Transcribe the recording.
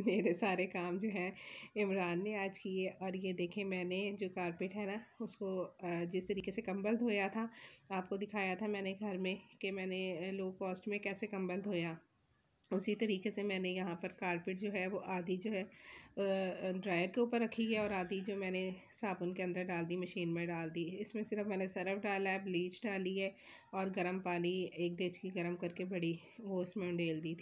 मेरे सारे काम जो है इमरान ने आज किए और ये देखें मैंने जो कारपेट है ना उसको जिस तरीके से कंबल धोया था आपको दिखाया था मैंने घर में कि मैंने लो कॉस्ट में कैसे कंबल धोया उसी तरीके से मैंने यहाँ पर कारपेट जो है वो आधी जो है ड्रायर के ऊपर रखी है और आधी जो मैंने साबुन के अंदर डाल दी मशीन में डाल दी इसमें सिर्फ मैंने सरफ डाला है ब्लीच डाली है और गर्म पानी एक देश की गर्म करके बड़ी वो इसमें उंडेल दी थी